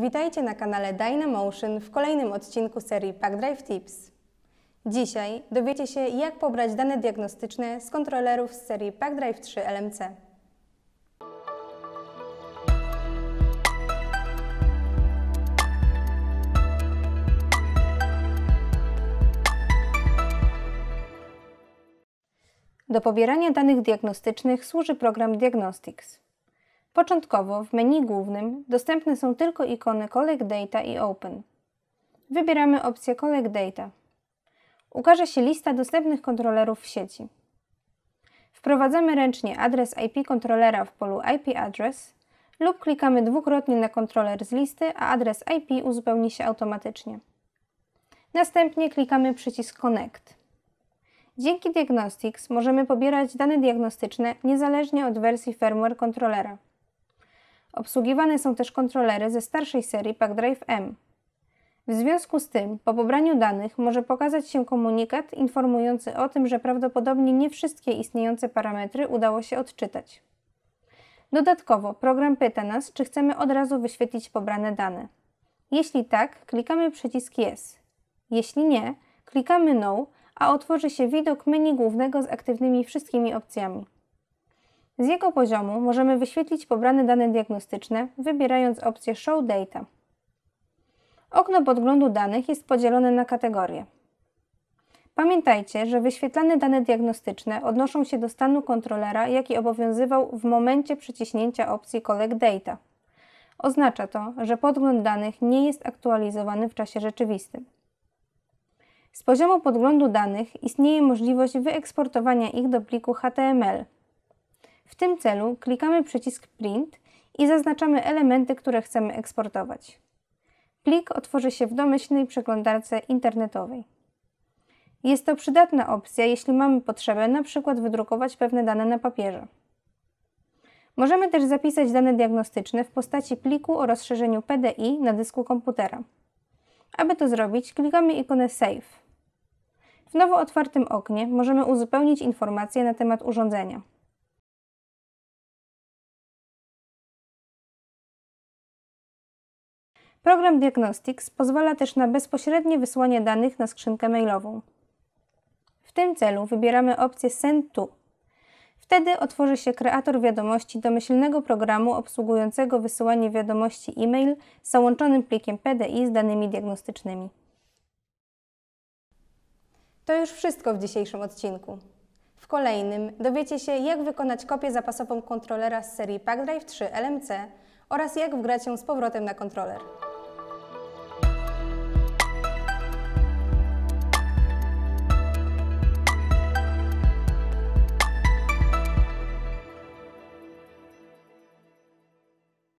Witajcie na kanale Dynamotion w kolejnym odcinku serii PackDrive Tips. Dzisiaj dowiecie się, jak pobrać dane diagnostyczne z kontrolerów z serii PackDrive 3 LMC. Do pobierania danych diagnostycznych służy program Diagnostics. Początkowo w menu głównym dostępne są tylko ikony Collect Data i Open. Wybieramy opcję Collect Data. Ukaże się lista dostępnych kontrolerów w sieci. Wprowadzamy ręcznie adres IP kontrolera w polu IP Address lub klikamy dwukrotnie na kontroler z listy, a adres IP uzupełni się automatycznie. Następnie klikamy przycisk Connect. Dzięki Diagnostics możemy pobierać dane diagnostyczne niezależnie od wersji firmware kontrolera. Obsługiwane są też kontrolery ze starszej serii PackDrive M. W związku z tym, po pobraniu danych może pokazać się komunikat informujący o tym, że prawdopodobnie nie wszystkie istniejące parametry udało się odczytać. Dodatkowo program pyta nas, czy chcemy od razu wyświetlić pobrane dane. Jeśli tak, klikamy przycisk Yes. Jeśli nie, klikamy No, a otworzy się widok menu głównego z aktywnymi wszystkimi opcjami. Z jego poziomu możemy wyświetlić pobrane dane diagnostyczne, wybierając opcję Show Data. Okno podglądu danych jest podzielone na kategorie. Pamiętajcie, że wyświetlane dane diagnostyczne odnoszą się do stanu kontrolera, jaki obowiązywał w momencie przyciśnięcia opcji Collect Data. Oznacza to, że podgląd danych nie jest aktualizowany w czasie rzeczywistym. Z poziomu podglądu danych istnieje możliwość wyeksportowania ich do pliku HTML – w tym celu klikamy przycisk Print i zaznaczamy elementy, które chcemy eksportować. Plik otworzy się w domyślnej przeglądarce internetowej. Jest to przydatna opcja, jeśli mamy potrzebę np. wydrukować pewne dane na papierze. Możemy też zapisać dane diagnostyczne w postaci pliku o rozszerzeniu PDI na dysku komputera. Aby to zrobić, klikamy ikonę Save. W nowo otwartym oknie możemy uzupełnić informacje na temat urządzenia. Program Diagnostics pozwala też na bezpośrednie wysłanie danych na skrzynkę mailową. W tym celu wybieramy opcję Send to. Wtedy otworzy się kreator wiadomości domyślnego programu obsługującego wysyłanie wiadomości e-mail z załączonym plikiem PDI z danymi diagnostycznymi. To już wszystko w dzisiejszym odcinku. W kolejnym dowiecie się, jak wykonać kopię zapasową kontrolera z serii PackDrive 3 LMC oraz jak wgrać ją z powrotem na kontroler.